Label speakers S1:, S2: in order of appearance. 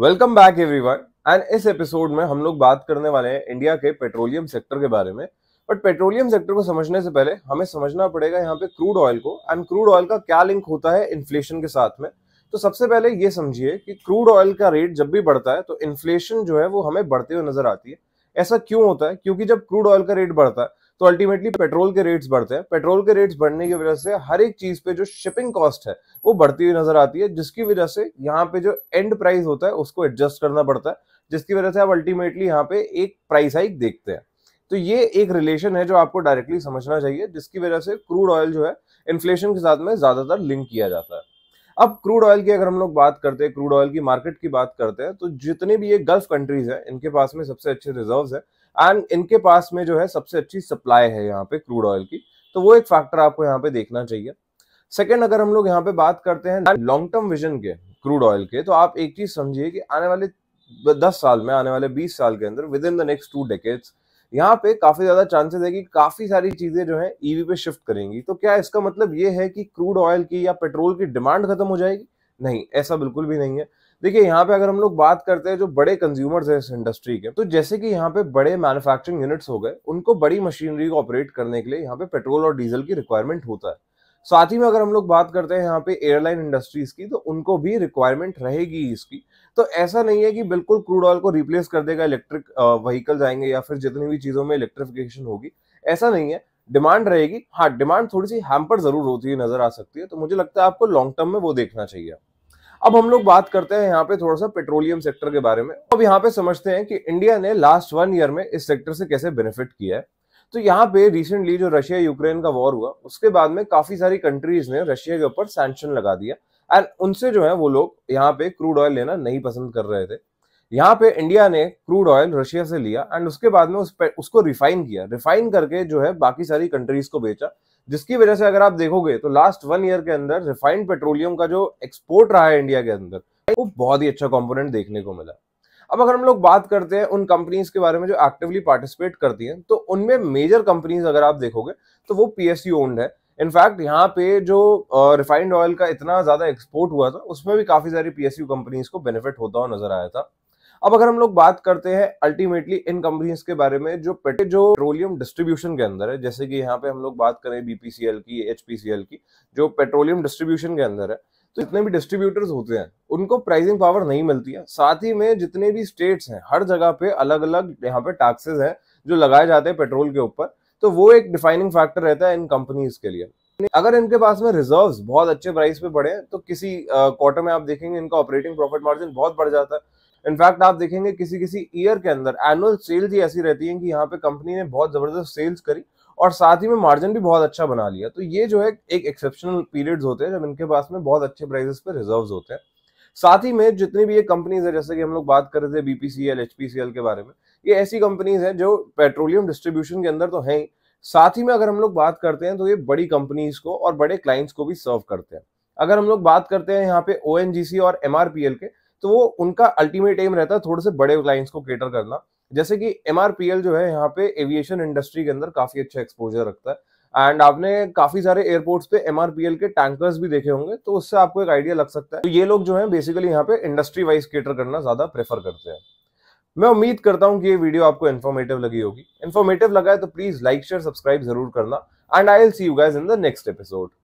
S1: welcome back everyone and इस episode में हम लोग बात करने वाले हैं इंडिया के पेट्रोलियम सेक्टर के बारे में बट पेट्रोलियम सेक्टर को समझने से पहले हमें समझना पड़ेगा यहाँ पे क्रूड ऑयल को एंड क्रूड ऑयल का क्या लिंक होता है इन्फ्लेशन के साथ में तो सबसे पहले ये समझिए कि क्रूड ऑयल का रेट जब भी बढ़ता है तो इन्फ्लेशन जो है वो हमें बढ़ते हुए नजर आती है ऐसा क्यों होता है क्योंकि जब क्रूड ऑयल का रेट बढ़ता है तो अल्टीमेटली पेट्रोल के रेट्स बढ़ते हैं पेट्रोल के रेट्स बढ़ने की वजह से हर एक चीज पे जो शिपिंग कॉस्ट है वो बढ़ती हुई नजर आती है जिसकी वजह से यहाँ पे जो एंड प्राइस होता है उसको एडजस्ट करना पड़ता है जिसकी वजह से आप अल्टीमेटली यहाँ पे एक प्राइस हाइक देखते हैं तो ये एक रिलेशन है जो आपको डायरेक्टली समझना चाहिए जिसकी वजह से क्रूड ऑयल जो है इन्फ्लेशन के साथ में ज्यादातर लिंक किया जाता है अब क्रूड ऑयल की अगर हम लोग बात करते हैं क्रूड ऑयल की मार्केट की बात करते हैं तो जितने भी ये गल्फ कंट्रीज हैं इनके पास में सबसे अच्छे रिजर्व्स हैं एंड इनके पास में जो है सबसे अच्छी सप्लाई है यहाँ पे क्रूड ऑयल की तो वो एक फैक्टर आपको यहाँ पे देखना चाहिए सेकेंड अगर हम लोग यहाँ पे बात करते हैं लॉन्ग टर्म विजन के क्रूड ऑयल के तो आप एक चीज समझिए कि आने वाले दस साल में आने वाले बीस साल के अंदर within the next two decades यहाँ पे काफी ज्यादा चांसेस है कि काफी सारी चीजें जो है ईवी e पे शिफ्ट करेंगी तो क्या इसका मतलब ये है कि क्रूड ऑयल की या पेट्रोल की डिमांड खत्म हो जाएगी नहीं ऐसा बिल्कुल भी नहीं है देखिए यहाँ पे अगर हम लोग बात करते हैं जो बड़े कंज्यूमर्स हैं इस इंडस्ट्री के तो जैसे कि यहाँ पे बड़े मैन्युफैक्चरिंग यूनिट्स हो गए उनको बड़ी मशीनरी को ऑपरेट करने के लिए यहाँ पे पेट्रोल और डीजल की रिक्वायरमेंट होता है साथ ही में अगर हम लोग बात करते हैं यहाँ पे एयरलाइन इंडस्ट्रीज की तो उनको भी रिक्वायरमेंट रहेगी इसकी तो ऐसा नहीं है कि बिल्कुल क्रूड ऑयल को रिप्लेस कर देगा इलेक्ट्रिक व्हीकल्स आएंगे या फिर जितनी भी चीज़ों में इलेक्ट्रिफिकेशन होगी ऐसा नहीं है डिमांड रहेगी हाँ डिमांड थोड़ी सी हैम्पर जरूर होती है नजर आ सकती है तो मुझे लगता है आपको लॉन्ग टर्म में वो देखना चाहिए अब हम लोग बात करते हैं यहाँ पे थोड़ा सा पेट्रोलियम सेक्टर के बारे में अब यहाँ पे समझते हैं कि इंडिया ने लास्ट वन ईयर में इस सेक्टर से कैसे बेनिफिट किया है तो यहाँ पे रिसेंटली जो रशिया यूक्रेन का वॉर हुआ उसके बाद में काफी सारी कंट्रीज ने रशिया के ऊपर सैंक्शन लगा दिया एंड उनसे जो है वो लोग यहाँ पे क्रूड ऑयल लेना नहीं पसंद कर रहे थे यहाँ पे इंडिया ने क्रूड ऑयल रशिया से लिया एंड उसके बाद में उस पे, उसको रिफाइन किया रिफाइन करके जो है बाकी सारी कंट्रीज को बेचा जिसकी वजह से अगर आप देखोगे तो लास्ट वन ईयर के अंदर रिफाइंड पेट्रोलियम का जो एक्सपोर्ट रहा है इंडिया के अंदर वो बहुत ही अच्छा कॉम्पोनेंट देखने को मिला अब अगर हम लोग बात करते हैं उन कंपनीज के बारे में जो एक्टिवली पार्टिसिपेट करती हैं तो उनमें मेजर कंपनीज अगर आप देखोगे तो वो पी एस ओन्ड है इनफैक्ट यहाँ पे जो रिफाइंड uh, ऑयल का इतना ज़्यादा एक्सपोर्ट हुआ था उसमें भी काफ़ी सारी पी कंपनीज को बेनिफिट होता हुआ नजर आया था अब अगर हम लोग बात करते हैं अल्टीमेटली इन कंपनीज के बारे में जो पेटे जो पेट्रोलियम डिस्ट्रीब्यूशन के अंदर है जैसे कि यहाँ पे हम लोग बात करें बीपीसीएल की एचपीसीएल की जो पेट्रोलियम डिस्ट्रीब्यूशन के अंदर है तो जितने भी डिस्ट्रीब्यूटर्स होते हैं उनको प्राइसिंग पावर नहीं मिलती है साथ ही में जितने भी स्टेट्स हैं हर जगह पे अलग अलग यहाँ पे टैक्सेस हैं जो लगाए जाते हैं पेट्रोल के ऊपर तो वो एक डिफाइनिंग फैक्टर रहता है इन कंपनीज के लिए अगर इनके पास में रिजर्व्स बहुत अच्छे प्राइस पे बढ़े तो किसी क्वार्टर में आप देखेंगे इनका ऑपरेटिंग प्रॉफिट मार्जिन बहुत बढ़ जाता है इनफैक्ट आप देखेंगे किसी किसी ईयर के अंदर एनुअल सेल्स ही ऐसी रहती हैं कि यहाँ पे कंपनी ने बहुत ज़बरदस्त सेल्स करी और साथ ही में मार्जिन भी बहुत अच्छा बना लिया तो ये जो है एक एक्सेप्शनल पीरियड्स होते हैं जब इनके पास में बहुत अच्छे प्राइजेस पे रिजर्व होते हैं साथ ही में जितनी भी ये कंपनीज है जैसे कि हम लोग बात कर रहे थे बीपीसीएल एचपीसीएल के बारे में ये ऐसी कंपनीज है जो पेट्रोलियम डिस्ट्रीब्यूशन के अंदर तो है ही साथ ही में अगर हम लोग बात करते हैं तो ये बड़ी कंपनीज को और बड़े क्लाइंट्स को भी सर्व करते हैं अगर हम लोग बात करते हैं यहाँ पे ओ और एम के तो वो उनका अल्टीमेट एम रहता है थोड़े से बड़े क्लाइंट्स को केटर करना जैसे कि एम जो है यहाँ पे एविएशन इंडस्ट्री के अंदर काफी अच्छा एक्सपोजर रखता है एंड आपने काफी सारे एयरपोर्ट्स पे एम के टैंकर्स भी देखे होंगे तो उससे आपको एक आइडिया लग सकता है तो ये लोग जो है बेसिकली यहाँ पे इंडस्ट्री वाइज केटर करना ज्यादा प्रेफर करते हैं मैं उम्मीद करता हूँ कि ये वीडियो आपको इन्फॉर्मेटिव लगी होगी इन्फॉर्मेटिव लगा है तो प्लीज लाइक शेयर सब्सक्राइब जरूर करना and I will see you guys in the next episode